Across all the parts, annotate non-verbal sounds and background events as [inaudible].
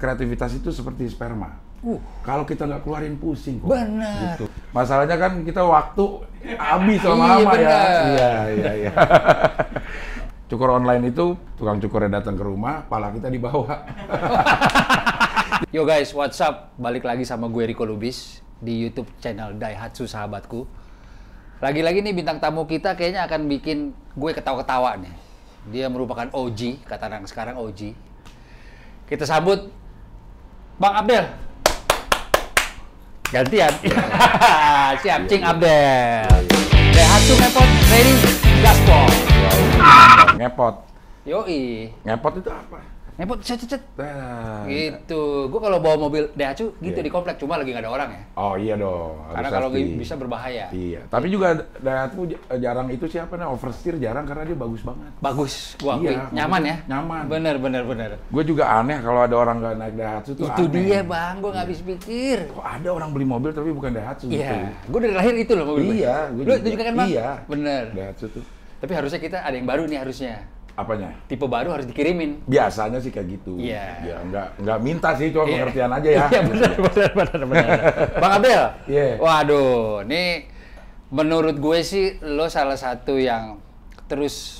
kreativitas itu seperti sperma. Uh. Kalau kita nggak keluarin pusing kok. Benar. Gitu. Masalahnya kan kita waktu habis iya, lama-lama ya. Iya, iya, iya. [laughs] cukur online itu tukang cukurnya datang ke rumah, pala kita di bawah. [laughs] Yo guys, what's up? Balik lagi sama gue Rico Lubis di YouTube channel Daihatsu Sahabatku. Lagi-lagi nih bintang tamu kita kayaknya akan bikin gue ketawa-ketawa nih. Dia merupakan OG, kata orang sekarang OG. Kita sambut Bang Abdel. Gantian. Iya. [laughs] Siap, Cing iya, iya. Abdel. tuh ngepot, ready, gaspol. Ngepot. Yoi. Ngepot itu apa? Nepot, cet, cet, cet. Nah, gitu. Gue kalau bawa mobil Daihatsu gitu yeah. di komplek, cuma lagi nggak ada orang ya. Oh iya dong. Karena kalau bisa berbahaya. Iya. Tapi gitu. juga Daihatsu eh, jarang itu siapa nih oversteer jarang karena dia bagus banget. Bagus. Gua Iya, nyaman ya. Nyaman. Bener bener bener. Gue juga aneh kalau ada orang nggak naik Daihatsu tuh Itu aneh. dia bang, gue nggak iya. habis pikir. Kok ada orang beli mobil tapi bukan Daihatsu yeah. gitu. Iya. Gue dari lahir itu loh mobil. Iya. Gue Lu juga, juga kan bang? Iya. Bener. Daihatsu tuh. Tapi harusnya kita ada yang baru nih harusnya. Apanya? Tipe baru harus dikirimin. Biasanya sih kayak gitu. Iya. Yeah. Ya, nggak, nggak minta sih, cuma yeah. pengertian aja ya. [laughs] Iya, yeah, benar, benar, benar, benar. Bang Abdel, yeah. waduh, ini menurut gue sih lo salah satu yang terus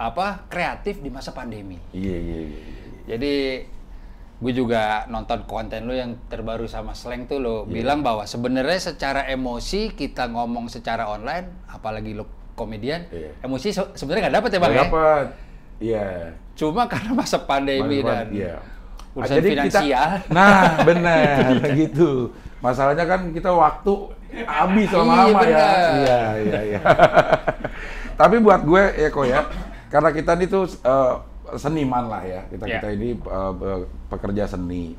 apa kreatif di masa pandemi. Iya, yeah, iya, yeah, iya. Yeah, iya. Jadi gue juga nonton konten lo yang terbaru sama Slang tuh lo yeah. bilang bahwa sebenarnya secara emosi kita ngomong secara online apalagi lo komedian yeah. emosi se sebenarnya nggak dapat ya bang ya dapat iya cuma karena masa pandemi dan iya. urusan Jadi finansial kita, nah [laughs] benar gitu masalahnya kan kita waktu habis lama-lama iya, ya iya iya iya [laughs] tapi buat gue ya kok ya karena kita ini tuh uh, seniman lah ya kita yeah. ini uh, pekerja seni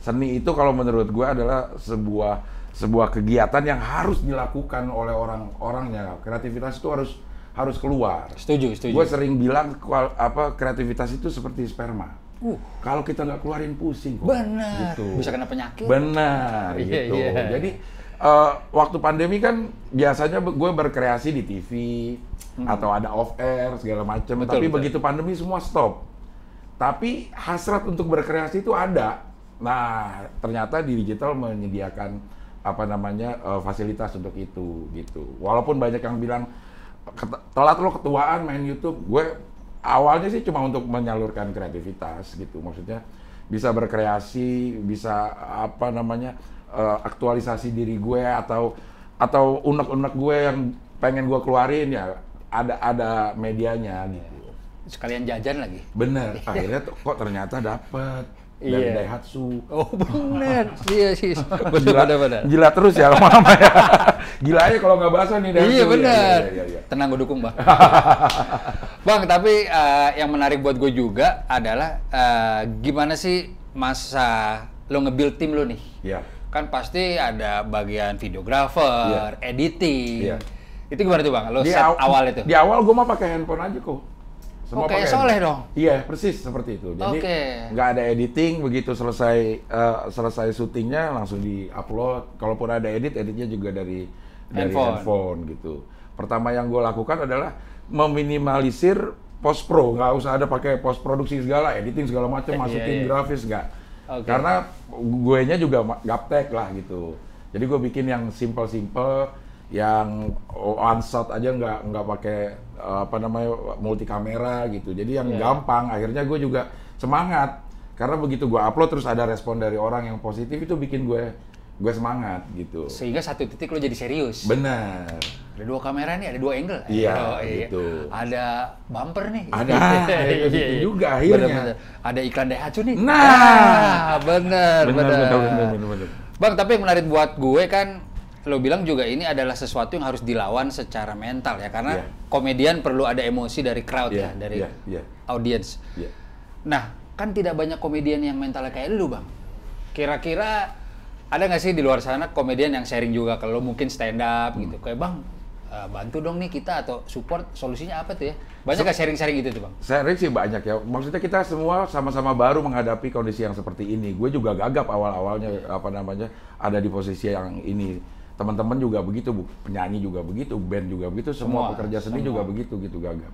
seni itu kalau menurut gue adalah sebuah sebuah kegiatan yang harus dilakukan oleh orang-orangnya. Kreativitas itu harus harus keluar. Setuju, setuju. Gue sering bilang kual, apa kreativitas itu seperti sperma. Uh. Kalau kita nggak keluarin pusing kok. Benar. Gitu. Bisa kena penyakit. Benar, iya, gitu. yeah. Jadi uh, waktu pandemi kan biasanya gue berkreasi di TV hmm. atau ada off air segala macam. Tapi betul. begitu pandemi semua stop. Tapi hasrat untuk berkreasi itu ada. Nah, ternyata di digital menyediakan apa namanya uh, fasilitas untuk itu gitu. Walaupun banyak yang bilang telat lo ketuaan main YouTube, gue awalnya sih cuma untuk menyalurkan kreativitas gitu. Maksudnya bisa berkreasi, bisa apa namanya uh, aktualisasi diri gue atau atau unek-unek gue yang pengen gue keluarin ya ada ada medianya gitu. Sekalian jajan lagi. Bener. [laughs] Akhirnya kok ternyata dapet dan yeah. Daihatsu. Oh benar, [laughs] iya sih. Gila, benar. gila terus ya lama-lama ya. [laughs] Gila aja kalau nggak bahasa nih Daihatsu. Iya, iya benar. Ya, ya, ya, ya. Tenang gue dukung bang. [laughs] bang tapi uh, yang menarik buat gue juga adalah uh, gimana sih masa lo nge-build tim lo nih? Iya. Kan pasti ada bagian videographer, yeah. editing. Yeah. Itu gimana tuh bang? Lo di set aw awal itu? Di awal gue mah pakai handphone aja kok semua Oke, oh, pakai soleh dong. Iya, persis seperti itu. Jadi okay. nggak ada editing, begitu selesai uh, selesai syutingnya langsung di upload Kalaupun ada edit, editnya juga dari handphone. dari handphone gitu. Pertama yang gue lakukan adalah meminimalisir post pro, nggak usah ada pakai post produksi segala, editing segala macam, eh, [laughs] masukin iya, iya. grafis nggak. Okay. Karena gue nya juga gaptek lah gitu. Jadi gue bikin yang simple-simple yang one shot aja nggak nggak pakai eh, apa namanya multi kamera gitu jadi yang yeah. gampang akhirnya gue juga semangat karena begitu gue upload terus ada respon dari orang yang positif itu bikin gue gue semangat gitu sehingga satu titik lo jadi serius benar ada dua kamera nih ada dua angle iya ada, gitu ada bumper nih ada [laughs] itu iya, iya, gitu iya. juga akhirnya bener, bener. ada iklan Daihatsu nih nah, nah bener bener, bener. bener, bener, bener, bener. Bang, tapi yang menarik buat gue kan lo bilang juga ini adalah sesuatu yang harus dilawan secara mental ya karena yeah. komedian perlu ada emosi dari crowd yeah. ya iya, dari yeah. Yeah. audience. Yeah. Nah kan tidak banyak komedian yang mentalnya kayak lu bang. Kira-kira ada nggak sih di luar sana komedian yang sharing juga kalau mungkin stand up hmm. gitu kayak bang eh, bantu dong nih kita atau support solusinya apa tuh ya banyak nggak so, sharing-sharing itu tuh bang? Sharing sih banyak ya maksudnya kita semua sama-sama baru menghadapi kondisi yang seperti ini. Gue juga gagap awal-awalnya apa namanya ada di posisi yang ini teman-teman juga begitu bu penyanyi juga begitu band juga begitu semua, semua pekerja seni semua. juga begitu gitu gagap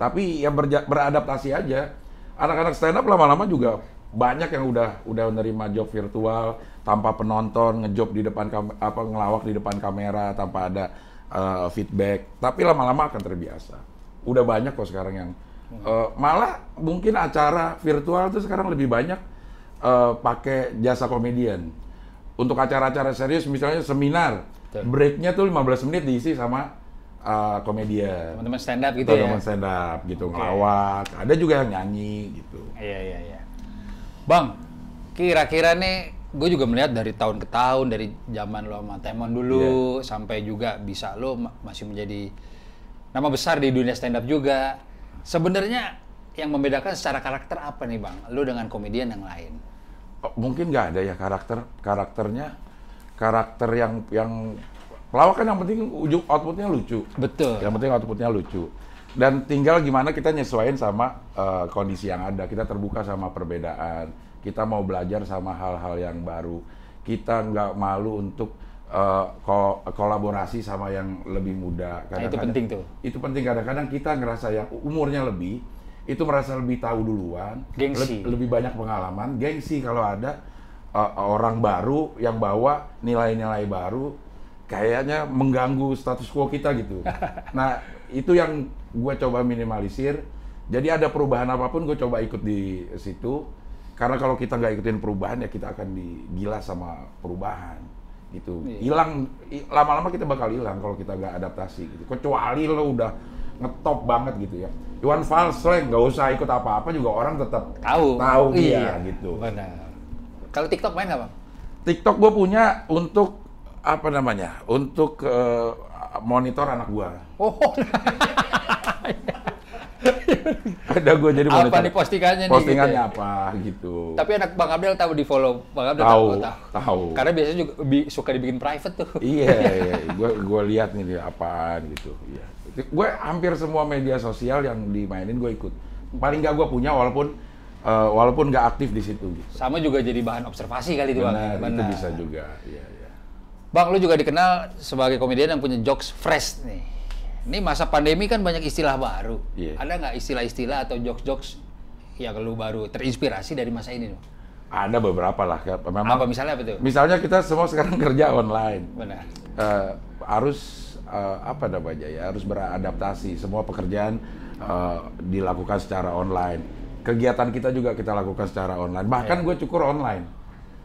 tapi ya berja- beradaptasi aja anak-anak stand up lama-lama juga banyak yang udah udah menerima job virtual tanpa penonton ngejob di depan apa ngelawak di depan kamera tanpa ada uh, feedback tapi lama-lama akan terbiasa udah banyak kok sekarang yang uh, malah mungkin acara virtual tuh sekarang lebih banyak uh, pakai jasa komedian untuk acara-acara serius misalnya seminar Betul. breaknya tuh 15 menit diisi sama uh, komedian teman-teman stand up gitu -teman ya teman stand up gitu okay. ngelawak ada juga yang nyanyi gitu iya iya iya bang kira-kira nih gue juga melihat dari tahun ke tahun dari zaman lo sama Temon dulu yeah. sampai juga bisa lo masih menjadi nama besar di dunia stand up juga sebenarnya yang membedakan secara karakter apa nih bang lo dengan komedian yang lain Oh, mungkin nggak ada ya karakter karakternya karakter yang yang pelawak yang penting ujung outputnya lucu. Betul. Yang penting outputnya lucu. Dan tinggal gimana kita nyesuaiin sama uh, kondisi yang ada. Kita terbuka sama perbedaan. Kita mau belajar sama hal-hal yang baru. Kita nggak malu untuk uh, ko kolaborasi sama yang lebih muda. Kadang -kadang, nah, itu penting tuh. Itu penting kadang-kadang kita ngerasa yang umurnya lebih itu merasa lebih tahu duluan, Le lebih banyak pengalaman, gengsi kalau ada uh, orang baru yang bawa nilai-nilai baru kayaknya mengganggu status quo kita gitu. [laughs] nah, itu yang gue coba minimalisir. Jadi ada perubahan apapun gue coba ikut di situ. Karena kalau kita nggak ikutin perubahan ya kita akan digila sama perubahan gitu. Iya. Hilang lama-lama kita bakal hilang kalau kita nggak adaptasi gitu. Kecuali lo udah ngetop banget gitu ya. Iwan Fals nggak usah ikut apa-apa juga orang tetap tahu tahu iya. dia gitu. Benar. Kalau TikTok main nggak bang? TikTok gue punya untuk apa namanya? Untuk uh, monitor anak gue. Oh. [laughs] Iya. Ada gue jadi monitor. Apa nih postingannya nih? Postingannya gitu. Ya? apa gitu. Tapi anak Bang Abdul tahu di follow. Bang Abdul tahu, tahu. Tahu. Karena biasanya juga bi suka dibikin private tuh. Iya, iya. iya. Gue [laughs] gue lihat nih dia apaan gitu. Iya. Gue hampir semua media sosial yang dimainin gue ikut. Paling gak gue punya walaupun uh, walaupun nggak aktif di situ. Gitu. Sama juga jadi bahan observasi kali itu Benar, bang. Benar. bisa juga. Iya, iya. Bang, lu juga dikenal sebagai komedian yang punya jokes fresh nih ini masa pandemi kan banyak istilah baru. Yeah. Ada nggak istilah-istilah atau jokes-jokes yang lu baru terinspirasi dari masa ini? Ada beberapa lah. Memang, apa misalnya apa tuh? Misalnya kita semua sekarang [laughs] kerja online. Benar. Uh, harus uh, apa namanya ya? Harus beradaptasi. Semua pekerjaan uh, dilakukan secara online. Kegiatan kita juga kita lakukan secara online. Bahkan yeah. gue cukur online.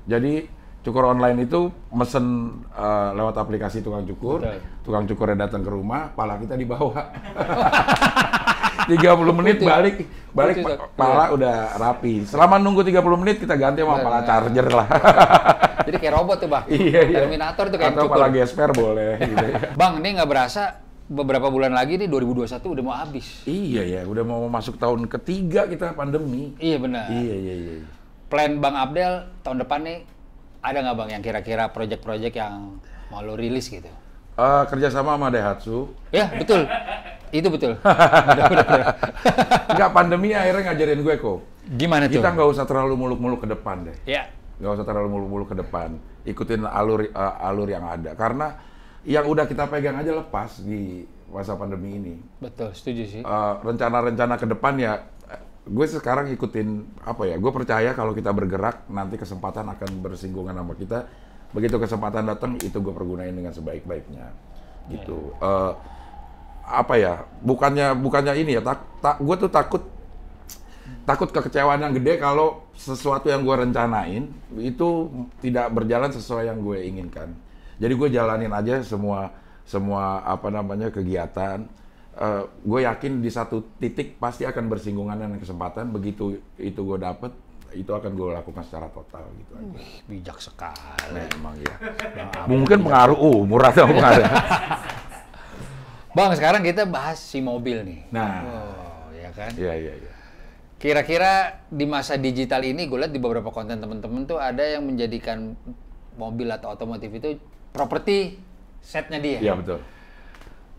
Jadi cukur online itu mesen uh, lewat aplikasi tukang cukur, Betul. tukang cukurnya datang ke rumah, pala kita dibawa. 30 [laughs] menit Putih. balik, balik Putih, pala iya. udah rapi. Selama nunggu 30 menit kita ganti sama pala charger lah. [laughs] Jadi kayak robot tuh, Bang. [laughs] Iya, iya. Terminator tuh kayak Atau cukur. pala gesper boleh gitu. Ya. Bang, ini nggak berasa beberapa bulan lagi nih 2021 udah mau habis. Iya ya, udah mau masuk tahun ketiga kita pandemi. Iya benar. Iya iya iya. Plan Bang Abdel tahun depan nih ada nggak bang yang kira-kira project-project yang mau lo rilis gitu? Uh, ah, kerjasama sama Daihatsu. Ya betul, itu betul. Enggak [laughs] pandemi akhirnya ngajarin gue kok. Gimana tuh? Kita nggak usah terlalu muluk-muluk ke depan deh. Ya. Nggak usah terlalu muluk-muluk ke depan. Ikutin alur uh, alur yang ada karena yang udah kita pegang aja lepas di masa pandemi ini. Betul, setuju sih. Eh, rencana-rencana uh, ke depan ya gue sekarang ikutin apa ya gue percaya kalau kita bergerak nanti kesempatan akan bersinggungan sama kita begitu kesempatan datang itu gue pergunain dengan sebaik-baiknya gitu yeah. Iya, iya. uh, apa ya bukannya bukannya ini ya tak, tak gue tuh takut takut kekecewaan yang gede kalau sesuatu yang gue rencanain itu tidak berjalan sesuai yang gue inginkan jadi gue jalanin aja semua semua apa namanya kegiatan uh, eh, gue yakin di satu titik pasti akan bersinggungan dengan kesempatan begitu itu gue dapet itu akan gue lakukan secara total gitu aja. Uh, bijak sekali memang nah, ya mungkin pengaruh. pengaruh umur atau pengaruh [laughs] bang sekarang kita bahas si mobil nih nah oh, ya kan iya iya iya kira-kira di masa digital ini gue lihat di beberapa konten teman-teman tuh ada yang menjadikan mobil atau otomotif itu properti setnya dia. Iya betul.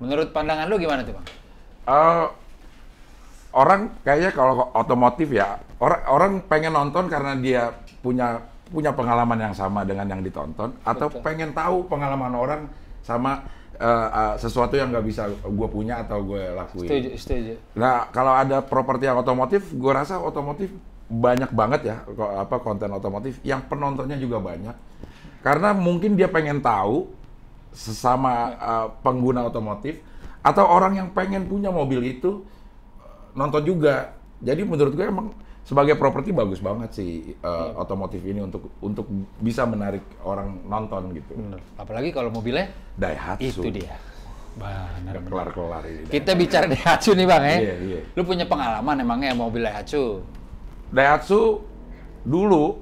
Menurut pandangan lu gimana tuh bang? Uh, orang kayaknya kalau otomotif ya orang orang pengen nonton karena dia punya punya pengalaman yang sama dengan yang ditonton atau pengen tahu pengalaman orang sama uh, uh, sesuatu yang nggak bisa gue punya atau gue lakuin. Setuju, setuju. Nah kalau ada properti yang otomotif, gue rasa otomotif banyak banget ya apa konten otomotif yang penontonnya juga banyak karena mungkin dia pengen tahu sesama uh, pengguna otomotif atau orang yang pengen punya mobil itu eh, nonton juga. Jadi menurut gue emang sebagai properti bagus banget sih uh, otomotif ini untuk untuk bisa menarik orang nonton gitu. Bener. Apalagi kalau mobilnya Daihatsu. Itu dia. Benar, kelar kelar ini. Kita Daihatsu. bicara Daihatsu nih bang ya. Iya, iya. Lu punya pengalaman emangnya mobil Daihatsu? Daihatsu dulu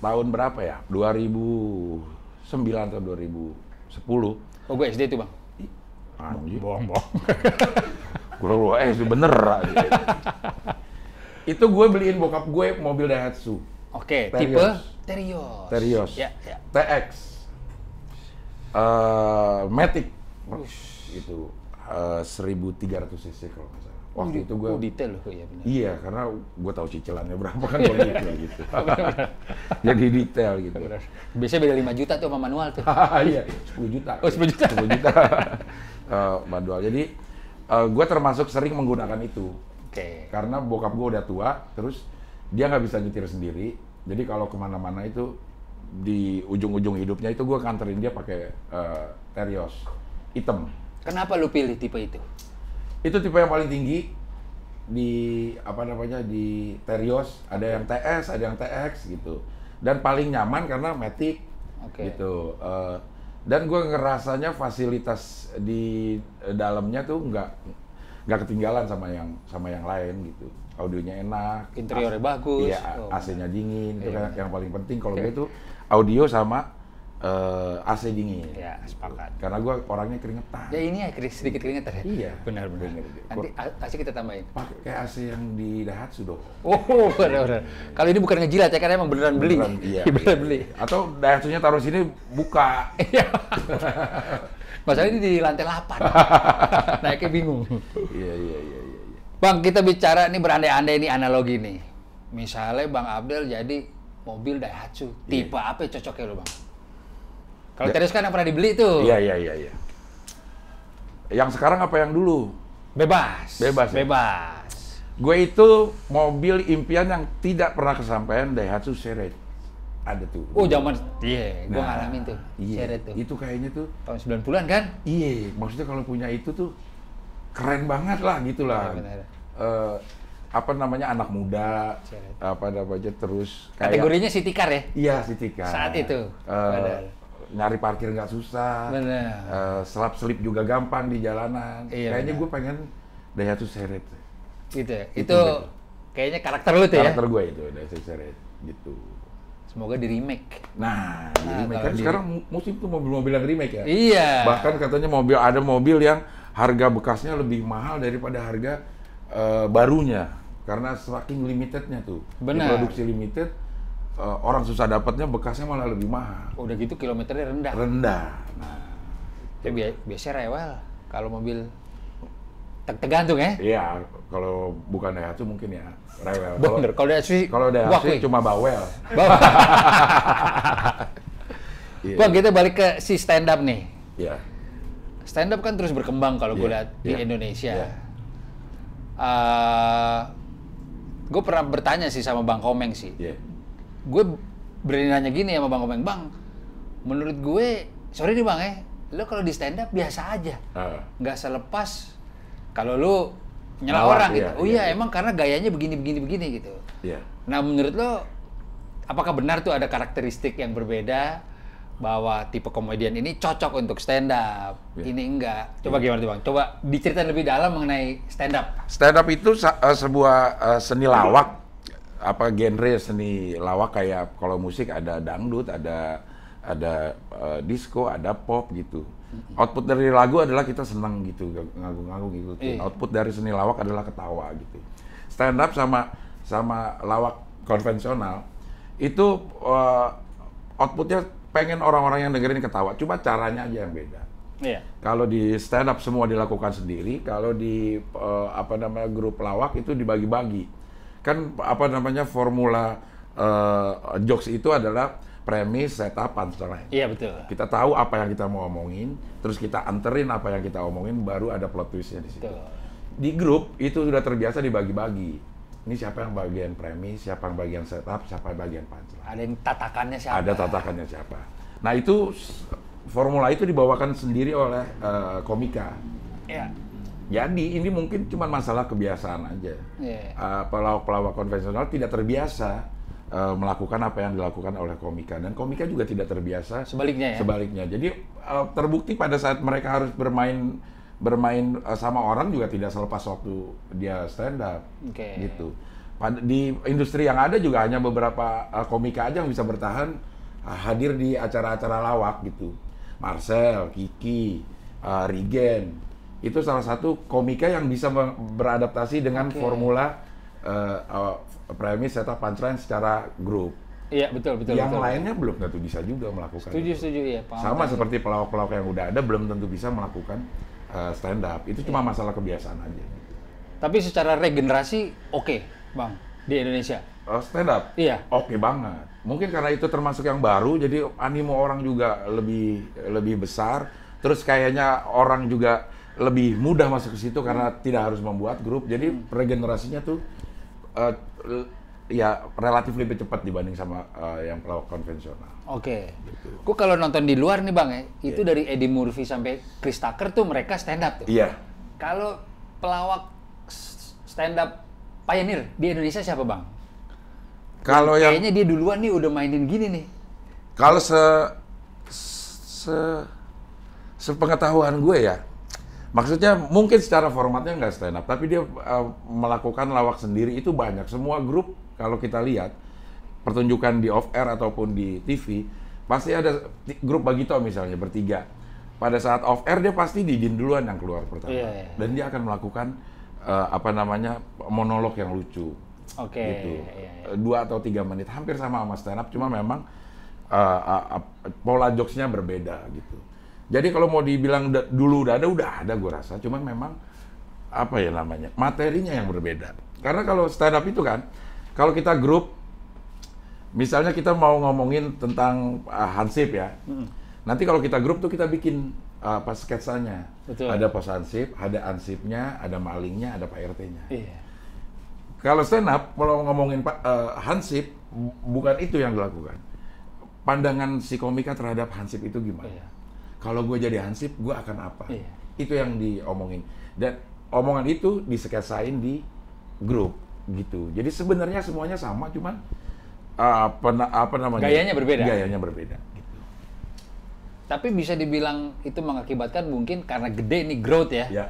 tahun berapa ya? 2000 2009 atau 2010. Oh gue SD [laughs] eh, itu bang? Anjir. Bohong-bohong. gue lu eh itu bener aja. itu gue beliin bokap gue mobil Daihatsu. Oke, okay, tipe Terios. Terios. Ya, ya. TX. Uh, eh, Matic. Ush. Itu uh, eh, 1300 cc kalau nggak waktu itu gue oh, detail loh ya benar. Iya karena gue tahu cicilannya berapa kan kalau gitu [laughs] gitu. Jadi detail gitu. Biasanya beda lima juta tuh sama manual tuh. [laughs] iya 10 juta. Oh 10 juta. 10 juta. uh, [laughs] manual. Jadi uh, eh, gue termasuk sering menggunakan itu. Oke. Okay. Karena bokap gue udah tua, terus dia nggak bisa nyetir sendiri. Jadi kalau kemana-mana itu di ujung-ujung hidupnya itu gue kanterin dia pakai uh, Terios hitam. Kenapa lu pilih tipe itu? itu tipe yang paling tinggi di apa namanya di Terios ada yang TS ada yang TX gitu dan paling nyaman karena matic okay. gitu uh, dan gue ngerasanya fasilitas di dalamnya tuh nggak nggak ketinggalan sama yang sama yang lain gitu audionya enak interiornya bagus iya oh, AC-nya dingin iya. itu kan yang paling penting kalau okay. gue itu audio sama uh, AC dingin. Ya, sepakat. Karena gue orangnya keringetan. Ya ini ya sedikit keringetan ya. Iya, benar-benar. Nanti AC kita tambahin. Pakai AC yang di Daihatsu dong. Oh, benar-benar. [laughs] Kalau ini bukan ngejilat ya, karena emang beneran beli. Beneran, [laughs] iya. beneran beli. Atau Daihatsunya taruh sini buka. Iya. [laughs] Masalah ini di lantai 8. Naiknya bingung. Iya, iya, iya, iya, iya. Bang, kita bicara ini berandai-andai ini analogi nih. Misalnya Bang Abdel jadi mobil Daihatsu, iya. tipe apa cocoknya lo Bang? Kalau ya. Terios kan yang pernah dibeli tuh. Iya, iya, iya, iya. Yang sekarang apa yang dulu? Bebas. Bebas. Ya? Bebas. Gue itu mobil impian yang tidak pernah kesampaian Daihatsu Seret. Ada tuh. Oh, zaman iya, yeah, gue nah, ngalamin tuh. Iya, Seret tuh. Itu kayaknya tuh tahun 90-an kan? Iya, maksudnya kalau punya itu tuh keren banget lah gitu lah. Iya, benar, benar. Uh, apa namanya anak muda Ceret. apa aja terus kayak, kategorinya city car ya iya city car saat itu uh, nyari parkir nggak susah, Uh, selap selip juga gampang di jalanan. Iya, kayaknya gue pengen Daihatsu Seret. Gitu ya. Itu, itu kayaknya karakter lu tuh karakter ya. Karakter gue itu Daihatsu Seret gitu. Semoga di remake. Nah, di nah, remake kan di... sekarang musim tuh mobil-mobil yang remake ya. Iya. Bahkan katanya mobil ada mobil yang harga bekasnya lebih mahal daripada harga uh, barunya karena semakin limitednya tuh. Benar. Di produksi limited uh, orang susah dapatnya bekasnya malah lebih mahal. Udah gitu kilometernya rendah. Rendah. Nah, ya, bi biasanya rewel kalau mobil tergantung ya? Iya, kalau bukan Daihatsu mungkin ya rewel. Bener, kalau Daihatsu kalau Daihatsu cuma bawel. Bawel. [laughs] yeah. Bang, kita balik ke si stand up nih. Yeah. Stand up kan terus berkembang kalau yeah. gue iya, lihat yeah. di iya. Indonesia. Yeah. Iya. Uh, gue pernah bertanya sih sama Bang Komeng sih. Yeah gue berani nanya gini sama bang Komeng bang menurut gue sorry nih bang ya lo kalau di stand up biasa aja ah. nggak uh. selepas kalau lo nyela Mawar, orang gitu. iya, gitu oh iya, iya, iya emang karena gayanya begini begini begini gitu iya. nah menurut lo apakah benar tuh ada karakteristik yang berbeda bahwa tipe komedian ini cocok untuk stand up iya. ini enggak coba iya. gimana tuh bang coba diceritain lebih dalam mengenai stand up stand up itu se eh, sebuah uh, seni lawak apa genre seni lawak kayak kalau musik ada dangdut, ada ada uh, disco, ada pop gitu. Output dari lagu adalah kita senang gitu, ngagung-ngagung gitu. Eh. Output dari seni lawak adalah ketawa gitu. Stand up sama sama lawak konvensional itu uh, outputnya pengen orang-orang yang dengerin ketawa. Cuma caranya aja yang beda. Yeah. Kalau di stand up semua dilakukan sendiri, kalau di uh, apa namanya grup lawak itu dibagi-bagi kan apa namanya formula uh, jokes itu adalah premis, setup dan Iya betul. Kita tahu apa yang kita mau omongin, terus kita anterin apa yang kita omongin, baru ada plot twistnya di situ. Di grup itu sudah terbiasa dibagi-bagi. Ini siapa yang bagian premis, siapa yang bagian setup, siapa yang bagian punchline. Ada yang tatakannya siapa. Ada tatakannya siapa. Nah itu formula itu dibawakan sendiri oleh uh, komika. Iya. Jadi ini mungkin cuma masalah kebiasaan aja. Yeah. Iya. Uh, pelawak-pelawak konvensional tidak terbiasa uh, melakukan apa yang dilakukan oleh komika dan komika juga tidak terbiasa. Sebaliknya ya. Sebaliknya. Jadi uh, terbukti pada saat mereka harus bermain bermain uh, sama orang juga tidak selepas waktu dia stand up. Okay. Gitu. Pada, di industri yang ada juga hanya beberapa uh, komika aja yang bisa bertahan uh, hadir di acara-acara lawak gitu. Marcel, Kiki, uh, Rigen itu salah satu komika yang bisa beradaptasi dengan okay. formula uh, uh, premis serta punchline secara grup. Iya betul betul. Yang betul, lainnya belum tentu bisa juga melakukan. Setuju itu. setuju ya. Paham Sama seperti pelawak-pelawak yang udah ada belum tentu bisa melakukan uh, eh, stand up. Itu cuma ya. masalah kebiasaan aja. Tapi secara regenerasi oke, okay, bang di Indonesia. Uh, oh, stand up. Iya. Oke okay banget. Mungkin karena itu termasuk yang baru, jadi animo orang juga lebih lebih besar. Terus kayaknya orang juga lebih mudah masuk ke situ karena hmm. tidak harus membuat grup. Jadi hmm. regenerasinya tuh uh, ya relatif lebih cepat dibanding sama uh, yang pelawak konvensional. Oke. Okay. Gitu. kalau nonton di luar nih bang ya, iya. itu yeah. dari Eddie Murphy sampai Chris Tucker tuh mereka stand up Iya. Yeah. Kalau pelawak stand up pioneer di Indonesia siapa bang? Kalau yang kayaknya dia duluan nih udah mainin gini nih. Kalau se se sepengetahuan gue ya, Maksudnya mungkin secara formatnya nggak stand up, tapi dia uh, melakukan lawak sendiri itu banyak. Semua grup kalau kita lihat pertunjukan di off air ataupun di TV pasti ada grup Bagito misalnya bertiga. Pada saat off air dia pasti dijin duluan yang keluar pertama, yeah, yeah. dan dia akan melakukan uh, apa namanya monolog yang lucu. Oke. Okay, gitu. Yeah, yeah. Iya. Dua atau tiga menit hampir sama sama stand up, cuma memang uh, uh, uh, pola jokesnya berbeda gitu. Jadi kalau mau dibilang da, dulu udah ada, udah ada gue rasa. Cuman memang apa ya namanya materinya yang berbeda. Karena kalau stand up itu kan, kalau kita grup, misalnya kita mau ngomongin tentang uh, hansip ya, hmm. nanti kalau kita grup tuh kita bikin uh, ah, apa sketsanya. Betul. Ada pos hansip, ada ansipnya, ada malingnya, ada pak rt-nya. Iya. Kalau stand up, kalau ngomongin uh, hansip, bukan itu yang dilakukan. Pandangan si komika terhadap hansip itu gimana? Iya kalau gue jadi hansip gue akan apa iya. itu yang diomongin dan omongan itu disekesain di grup gitu jadi sebenarnya semuanya sama cuman apa ah, apa namanya gayanya berbeda gayanya berbeda gitu. tapi bisa dibilang itu mengakibatkan mungkin karena gede nih growth ya, ya.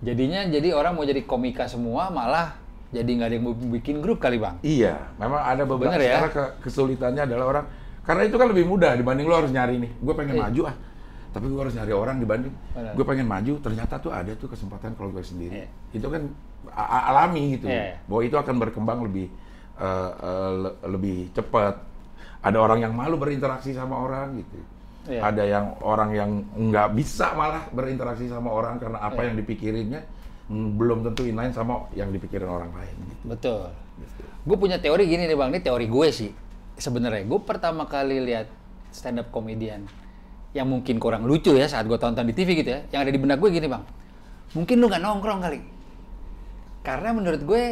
jadinya jadi orang mau jadi komika semua malah jadi nggak ada yang bikin grup kali bang iya memang ada beberapa Bener ya? Karena kesulitannya adalah orang karena itu kan lebih mudah dibanding lo harus nyari nih gue pengen eh. maju ah tapi gue harus nyari orang di Bandung. Gue pengen maju, ternyata tuh ada tuh kesempatan kalau gue sendiri. Yeah. Itu kan alami gitu, yeah. bahwa itu akan berkembang lebih uh, uh, le lebih cepat. Ada orang yang malu berinteraksi sama orang gitu. Yeah. Ada yang orang yang nggak bisa malah berinteraksi sama orang karena apa yeah. yang dipikirinnya mm, belum tentu inline sama yang dipikirin orang lain. Gitu. Betul. Gitu. Gue punya teori gini nih bang, ini teori gue sih sebenarnya. Gue pertama kali lihat stand up komedian yang mungkin kurang lucu ya saat gue tonton di TV gitu ya yang ada di benak gue gini bang mungkin lu nggak nongkrong kali karena menurut gue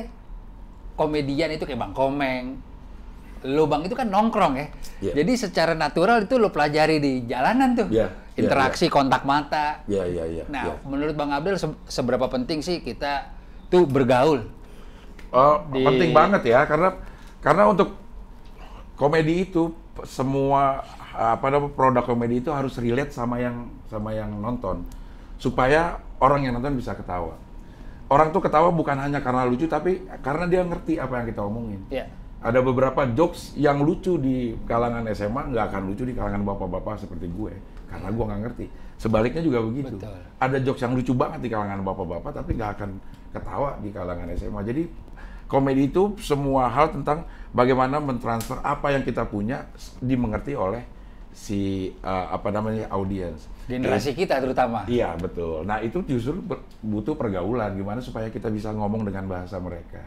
komedian itu kayak bang komeng lu bang itu kan nongkrong ya yeah. jadi secara natural itu lu pelajari di jalanan tuh yeah. Iya, interaksi iya. kontak mata yeah, yeah, yeah, nah yeah. menurut bang Abdul seberapa penting sih kita tuh bergaul oh, di... penting banget ya karena karena untuk komedi itu semua apa namanya produk komedi itu harus relate sama yang sama yang nonton supaya orang yang nonton bisa ketawa. Orang tuh ketawa bukan hanya karena lucu tapi karena dia ngerti apa yang kita omongin. Yeah. Ada beberapa jokes yang lucu di kalangan SMA nggak akan lucu di kalangan bapak-bapak seperti gue karena gue nggak ngerti. Sebaliknya juga begitu. Betul. Ada jokes yang lucu banget di kalangan bapak-bapak tapi nggak akan ketawa di kalangan SMA. Jadi Komedi itu semua hal tentang bagaimana mentransfer apa yang kita punya dimengerti oleh si uh, apa namanya audiens generasi kita terutama iya betul nah itu justru butuh pergaulan gimana supaya kita bisa ngomong dengan bahasa mereka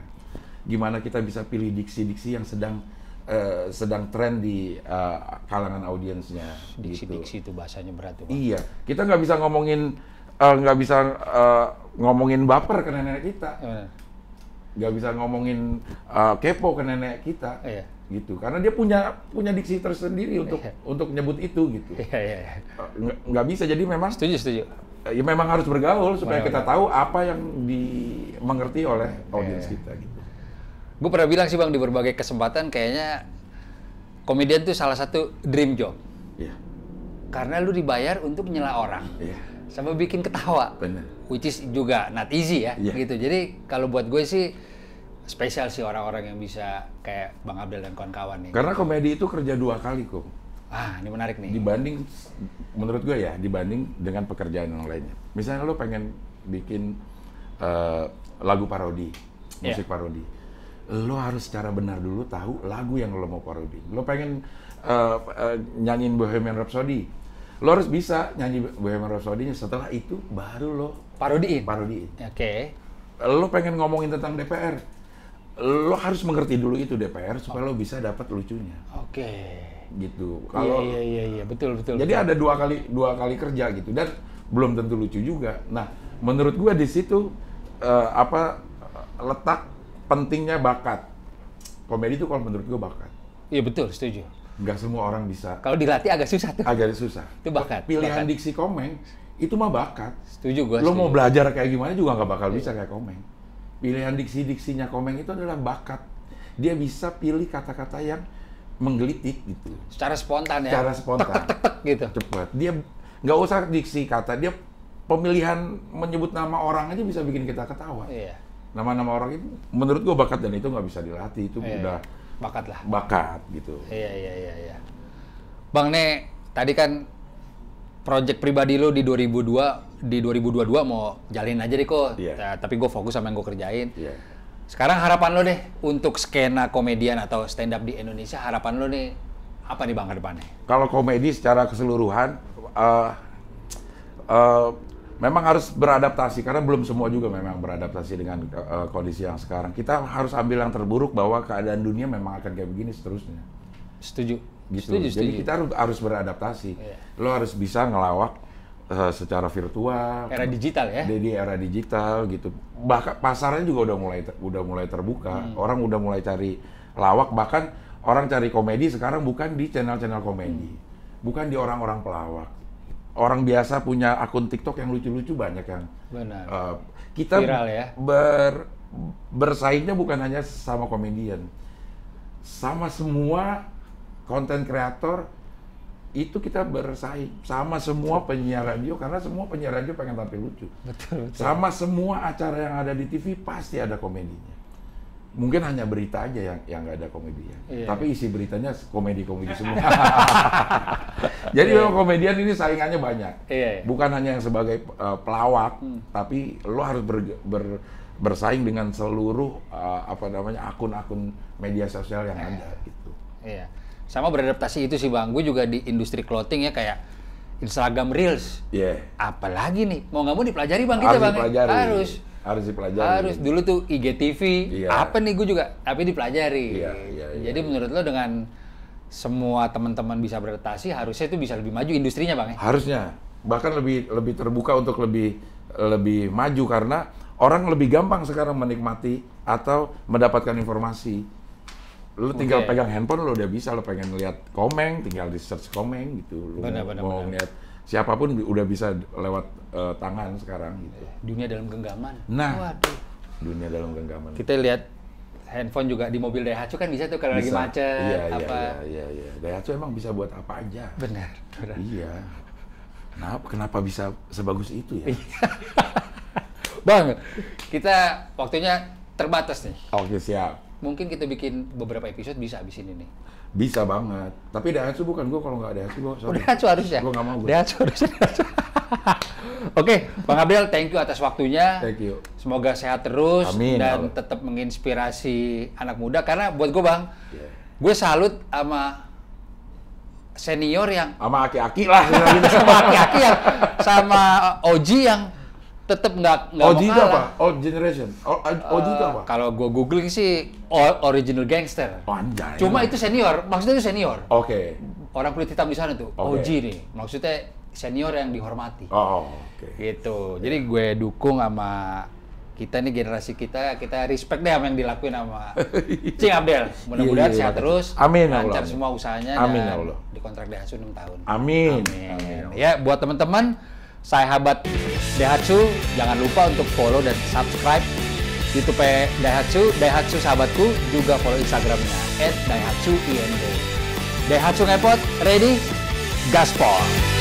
gimana kita bisa pilih diksi-diksi yang sedang uh, sedang tren di uh, kalangan audiensnya gitu. diksi-diksi gitu. itu bahasanya berat tuh iya kita nggak bisa ngomongin nggak uh, bisa uh, ngomongin baper ke nenek kita. Iya nggak bisa ngomongin uh, kepo ke nenek kita iya. gitu karena dia punya punya diksi tersendiri untuk iya. untuk nyebut itu gitu iya, iya, iya. Eh, nggak bisa jadi memang setuju setuju eh, ya memang harus bergaul supaya Mereka. kita tahu apa yang dimengerti oleh iya, audiens iya. kita gitu gue pernah bilang sih bang di berbagai kesempatan kayaknya komedian tuh salah satu dream job iya. karena lu dibayar untuk nyela orang iya sama bikin ketawa. Benar. Which is juga not easy ya, yeah. gitu. Jadi kalau buat gue sih spesial sih orang-orang yang bisa kayak Bang Abdul dan kawan-kawan nih. Karena komedi itu kerja dua kali kok. Ah, ini menarik nih. Dibanding, menurut gue ya, dibanding dengan pekerjaan yang lainnya. Misalnya lo pengen bikin uh, lagu parodi, iya. musik yeah. parodi, lo harus secara benar dulu tahu lagu yang lo mau parodi. Lo pengen uh, uh, nyanyiin Bohemian Rhapsody, lo harus bisa nyanyi Bohemian rhapsody Setelah itu baru lo parodiin. Parodiin. Oke. Okay. Lo pengen ngomongin tentang DPR, lo harus mengerti dulu itu DPR supaya oh. lo bisa dapat lucunya. Oke. Okay. Gitu. Iya, kalau Iya iya iya betul betul. Jadi betul. ada dua kali dua kali kerja gitu dan belum tentu lucu juga. Nah, menurut gua di situ uh, apa letak pentingnya bakat. Komedi itu kalau menurut gua bakat. Iya betul, setuju. Nggak semua orang bisa. Kalau dilatih agak susah tuh. Agak susah. Itu bakat. Pilihan bakat. diksi Komeng itu mah bakat. Setuju gua. Lo mau belajar kayak gimana juga nggak bakal setuju. Iya. bisa kayak Komeng. Pilihan diksi-diksinya Komeng itu adalah bakat. Dia bisa pilih kata-kata yang menggelitik gitu. Secara spontan ya. Secara spontan. Tek, tek, tek, gitu. Cepat. Dia nggak usah diksi kata, dia pemilihan menyebut nama orang aja bisa bikin kita ketawa. Iya. Nama-nama orang itu menurut gua bakat dan itu nggak bisa dilatih, itu iya. udah bakat lah bakat gitu iya iya iya iya bang ne tadi kan project pribadi lo di 2002 di 2022 mau jalin aja deh kok yeah. ya, eh, tapi gue fokus sama yang gue kerjain yeah. sekarang harapan lo deh untuk skena komedian atau stand up di Indonesia harapan lo nih apa nih bang ke depannya kalau komedi secara keseluruhan uh, uh, memang harus beradaptasi karena belum semua juga memang beradaptasi dengan uh, kondisi yang sekarang. Kita harus ambil yang terburuk bahwa keadaan dunia memang akan kayak begini seterusnya. Setuju. Gitu. Setuju, setuju. Jadi kita harus, harus beradaptasi. Yeah. Lo harus bisa ngelawak uh, secara virtual. Era digital ya. Jadi era digital gitu. Bahkan pasarnya juga udah mulai ter, udah mulai terbuka. Hmm. Orang udah mulai cari lawak bahkan orang cari komedi sekarang bukan di channel-channel komedi. Hmm. Bukan di orang-orang pelawak orang biasa punya akun TikTok yang lucu-lucu banyak yang Benar. Uh, kita Viral, ya? ber bersaingnya bukan hanya sama komedian, sama semua konten kreator itu kita bersaing sama semua penyiar radio karena semua penyiar radio pengen tampil lucu. Betul, betul. Sama semua acara yang ada di TV pasti ada komedinya mungkin hanya berita aja yang yang nggak ada komedinya. Iya. Tapi isi beritanya komedi-komedi [laughs] semua. Jadi iya. memang komedian ini saingannya banyak. Iya, iya. Bukan hanya yang sebagai uh, pelawak, hmm. tapi lo harus ber, ber bersaing dengan seluruh uh, apa namanya akun-akun media sosial yang iya. ada itu. Iya. Sama beradaptasi itu sih Bang. Gue juga di industri clothing ya kayak Instagram Reels. Iya. Yeah. Apalagi nih, mau nggak mau dipelajari Bang kita gitu, Bang. Ya? Harus harus dipelajari harus dulu tuh IGTV iya. apa nih gue juga tapi dipelajari iya, iya, iya, jadi menurut lo dengan semua teman-teman bisa beradaptasi harusnya itu bisa lebih maju industrinya bang ya? harusnya bahkan lebih lebih terbuka untuk lebih lebih maju karena orang lebih gampang sekarang menikmati atau mendapatkan informasi lo tinggal okay. pegang handphone lo udah bisa lo pengen lihat komeng tinggal di search komeng gitu lu benar, benar, mau lihat. lihat siapapun udah bisa lewat uh, tangan sekarang gitu. Dunia dalam genggaman. Nah, Waduh. dunia dalam genggaman. Kita lihat handphone juga di mobil Daihatsu kan bisa tuh kalau lagi macet iya, iya, apa. Iya, iya, iya. Daihatsu emang bisa buat apa aja. Benar. benar. Iya. Kenapa, kenapa bisa sebagus itu ya? Iya. Bang, kita waktunya terbatas nih. Oke, siap. Mungkin kita bikin beberapa episode bisa abis ini nih. Bisa banget. Tapi Daihatsu bukan gue kalau nggak Daihatsu gue. Sorry. Oh, Daihatsu ya Gue nggak mau gue. Daihatsu harus ya? [laughs] Oke, okay, Bang Abdel, thank you atas waktunya. Thank you. Semoga sehat terus Amin, dan Allah. tetap menginspirasi anak muda. Karena buat gue Bang, yeah. gue salut sama senior yang sama aki-aki lah iya, sama aki-aki yang sama Oji yang tetap nggak nggak mau kalah. apa? Old generation. Old, OG itu eh, apa? kalau gue googling sih original gangster. panjang Cuma itu senior, maksudnya itu senior. Oke. Okay. Orang kulit hitam di sana tuh okay. OG nih. Maksudnya senior yang dihormati. Oh, oh oke. Okay. Gitu. Jadi gue dukung sama kita nih generasi kita, kita respect deh sama yang dilakuin sama [laughs] Cing Abdel. Mudah-mudahan yeah, yeah, sehat iya. terus. Amin lancar Allah. semua usahanya. Amin Allah. Dikontrak di Asun 6 tahun. Amin. Amin. Amin. Amin. Ya, buat teman-teman saya Habat Daihatsu, jangan lupa untuk follow dan subscribe YouTube Daihatsu, Daihatsu sahabatku, juga follow Instagramnya @daihatsuindo. Daihatsu ngepot, ready, gaspol.